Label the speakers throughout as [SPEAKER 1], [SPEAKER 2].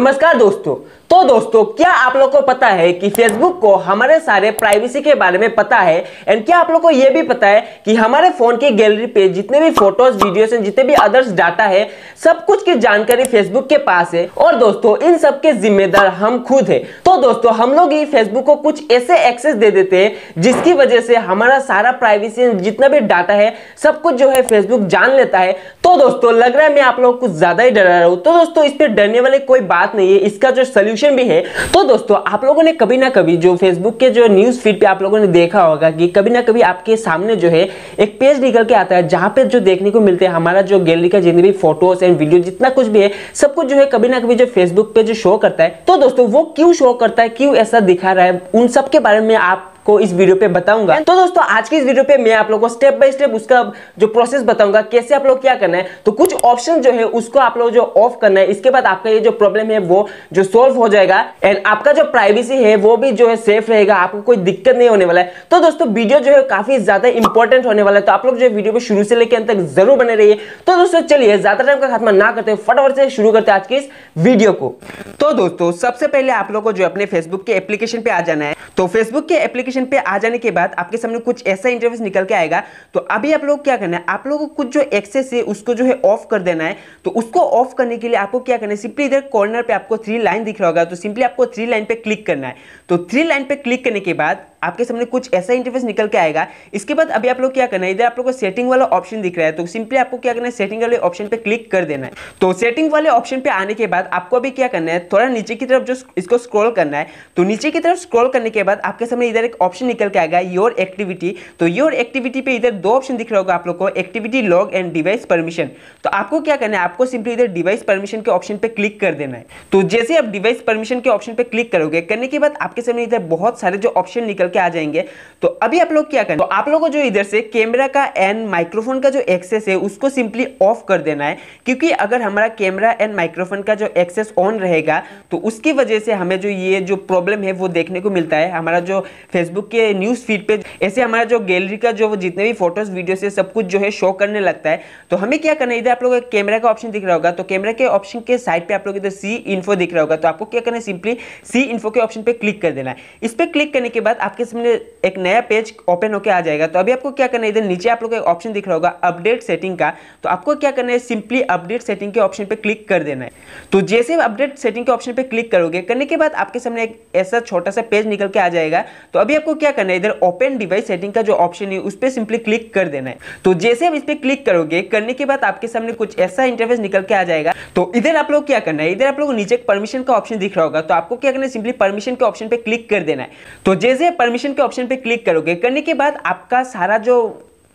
[SPEAKER 1] नमस्कार दोस्तों तो दोस्तों क्या आप लोग को पता है कि फेसबुक को हमारे सारे प्राइवेसी के बारे में पता है एंड क्या आप लोग को यह भी पता है कि हमारे फोन की गैलरी पे जितने भी फोटोज वीडियोस एंड जितने भी अदर्स डाटा है सब कुछ की जानकारी फेसबुक के पास है और दोस्तों इन सब के जिम्मेदार हम खुद है तो दोस्तों हम लोग ही फेसबुक को कुछ ऐसे एक्सेस दे देते हैं जिसकी वजह से हमारा सारा प्राइवेसी जितना भी डाटा है सब कुछ जो है फेसबुक जान लेता है तो दोस्तों लग रहा है मैं आप लोग कुछ ज्यादा ही डरा रहा हूँ तो दोस्तों इस पर डरने वाली कोई बात नहीं है इसका जो सल्यूशन सोल्यूशन भी है तो दोस्तों आप लोगों ने कभी ना कभी जो फेसबुक के जो न्यूज फीड पे आप लोगों ने देखा होगा कि कभी ना कभी आपके सामने जो है एक पेज निकल के आता है जहां पे जो देखने को मिलते हैं हमारा जो गैलरी का जितने भी फोटोज एंड वीडियो जितना कुछ भी है सब कुछ जो है कभी ना कभी जो फेसबुक पे जो शो करता है तो दोस्तों वो क्यों शो करता है क्यों ऐसा दिखा रहा है उन सब के बारे में आप आपको इस वीडियो पे बताऊंगा तो दोस्तों आज की इस वीडियो पे मैं आप लोगों को स्टेप बाय स्टेप उसका जो प्रोसेस बताऊंगा कैसे आप लोग क्या करना है तो कुछ ऑप्शन जो है उसको आप लोग जो ऑफ करना है इसके बाद आपका ये जो प्रॉब्लम है वो जो सोल्व हो जाएगा एंड आपका जो प्राइवेसी है वो भी जो है सेफ रहेगा आपको कोई दिक्कत नहीं होने वाला है तो दोस्तों वीडियो जो है काफी ज्यादा इंपॉर्टेंट होने वाला है तो आप लोग जो वीडियो को शुरू से लेकर अंत तक जरूर बने रहिए तो दोस्तों चलिए ज्यादा टाइम का खात्मा ना करते फटाफट से शुरू करते हैं आज की इस वीडियो को तो दोस्तों सबसे पहले आप लोग को जो अपने फेसबुक के एप्लीकेशन पे आ जाना है तो फेसबुक के एप्लीकेशन पोजीशन पे आ जाने के बाद आपके सामने कुछ ऐसा इंटरव्यूज निकल के आएगा तो अभी आप लोग क्या करना है आप लोगों को कुछ जो एक्सेस है उसको जो है ऑफ कर देना है तो उसको ऑफ करने के लिए आपको क्या करना है सिंपली इधर कॉर्नर पे आपको थ्री लाइन दिख रहा होगा तो सिंपली आपको थ्री लाइन पे क्लिक करना है तो थ्री लाइन पे क्लिक करने के बाद आपके सामने कुछ ऐसा इंटरफेस निकल के आएगा इसके बाद अभी आप लोग क्या करना है इधर आप लोग को सेटिंग वाला ऑप्शन दिख रहा है तो सिंपली आपको क्या करना है सेटिंग वाले ऑप्शन पे क्लिक कर देना है तो सेटिंग वाले ऑप्शन पे आने के बाद आपको अभी क्या करना है थोड़ा नीचे की तरफ जो इसको स्क्रॉल करना है तो नीचे की तरफ स्क्रॉल करने के बाद आपके सामने इधर एक ऑप्शन निकल के आएगा योर एक्टिविटी तो योर एक्टिविटी पे इधर दो ऑप्शन दिख रहा होगा आप लोग को activity log and device permission तो आपको क्या करना है आपको सिंपली इधर डिवाइस परमिशन के ऑप्शन पे क्लिक कर देना है तो जैसे आप डिवाइस परमिशन के ऑप्शन पे क्लिक करोगे करने के बाद आपके सामने इधर बहुत सारे जो ऑप्शन निकल निकल के आ जाएंगे तो अभी आप लोग क्या करें तो आप लोगों को जो इधर से कैमरा का एंड माइक्रोफोन का जो एक्सेस है उसको सिंपली ऑफ कर देना है क्योंकि अगर हमारा कैमरा एंड माइक्रोफोन का जो एक्सेस ऑन रहेगा तो उसकी वजह से हमें जो ये जो प्रॉब्लम है वो देखने को मिलता है हमारा जो फेसबुक के न्यूज़ फीड पे ऐसे हमारा जो गैलरी का जो जितने भी फोटोज वीडियोस है सब कुछ जो है शो करने लगता है तो हमें क्या करना है इधर आप लोग कैमरा का ऑप्शन दिख रहा होगा तो कैमरा के ऑप्शन के साइड पर आप लोग इधर सी इन्फो दिख रहा होगा तो आपको क्या करना है सिंपली सी इन्फो के ऑप्शन पर क्लिक कर देना है इस पर क्लिक करने के बाद आप आपके सामने एक नया पेज ओपन होकर आ जाएगा तो अभी आपको क्या करना है इधर नीचे आप लोग का एक ऑप्शन दिख रहा होगा अपडेट सेटिंग का तो आपको क्या करना है सिंपली अपडेट सेटिंग के ऑप्शन पर क्लिक कर देना है तो जैसे अपडेट सेटिंग के ऑप्शन पर क्लिक करोगे करने के बाद आपके सामने एक ऐसा छोटा सा पेज निकल के आ जाएगा तो अभी आपको क्या करना है इधर ओपन डिवाइस सेटिंग का जो ऑप्शन है उस पर सिंपली क्लिक कर देना है तो जैसे आप इस पर क्लिक करोगे करने के बाद आपके सामने कुछ ऐसा इंटरफेस निकल के आ जाएगा तो इधर आप लोग क्या करना है इधर आप लोग नीचे परमिशन का ऑप्शन दिख रहा होगा तो आपको क्या करना है सिंपली परमिशन के ऑप्शन पर क्लिक कर देना है तो जैसे परमिशन के ऑप्शन पे क्लिक करोगे करने के बाद आपका सारा जो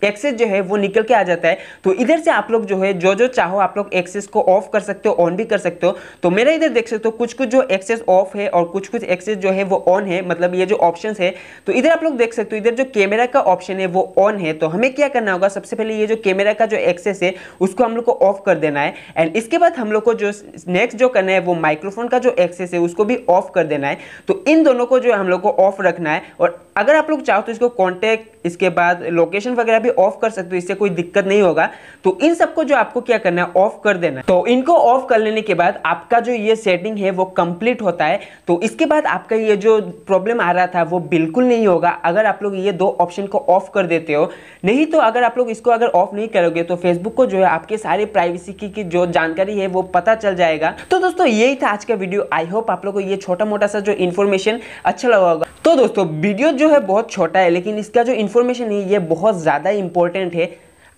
[SPEAKER 1] एक्सेस जो है वो निकल के आ जाता है तो इधर से आप लोग जो है जो जो चाहो आप लोग एक्सेस को ऑफ कर सकते हो ऑन भी कर सकते हो तो मेरा इधर देख सकते हो कुछ कुछ जो एक्सेस ऑफ है और कुछ कुछ एक्सेस जो है वो ऑन है मतलब ये जो ऑप्शन है तो इधर आप लोग देख सकते हो इधर जो कैमरा का ऑप्शन है वो ऑन है तो हमें क्या करना होगा सबसे पहले ये जो कैमरा का जो एक्सेस है उसको हम लोग को ऑफ कर देना है एंड इसके बाद हम लोग को जो नेक्स्ट जो करना है वो माइक्रोफोन का जो एक्सेस है उसको भी ऑफ कर देना है तो इन दोनों को जो हम लोग को ऑफ रखना है और अगर आप लोग चाहो तो इसको कॉन्टैक्ट इसके बाद लोकेशन वगैरह भी ऑफ कर सकते हो इससे कोई दिक्कत नहीं होगा तो इन सबको जो आपको क्या करना है ऑफ कर देना तो इनको ऑफ कर लेने के बाद आपका जो ये सेटिंग है वो कंप्लीट होता है तो इसके बाद आपका ये जो प्रॉब्लम आ रहा था वो बिल्कुल नहीं होगा अगर आप लोग ये दो ऑप्शन को ऑफ कर देते हो नहीं तो अगर आप लोग इसको अगर ऑफ नहीं करोगे तो फेसबुक को जो है आपके सारे प्राइवेसी की, की जो जानकारी है वो पता चल जाएगा तो दोस्तों यही था आज का वीडियो आई होप आप लोग को ये छोटा मोटा सा जो इन्फॉर्मेशन अच्छा लगा होगा तो दोस्तों वीडियो जो है बहुत छोटा है लेकिन इसका जो इन्फॉर्मेशन है ये बहुत ज़्यादा इंपॉर्टेंट है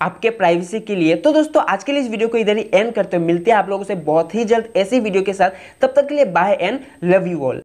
[SPEAKER 1] आपके प्राइवेसी के लिए तो दोस्तों आज के लिए इस वीडियो को इधर ही एंड करते हैं मिलते हैं आप लोगों से बहुत ही जल्द ऐसी वीडियो के साथ तब तक के लिए bye and love you all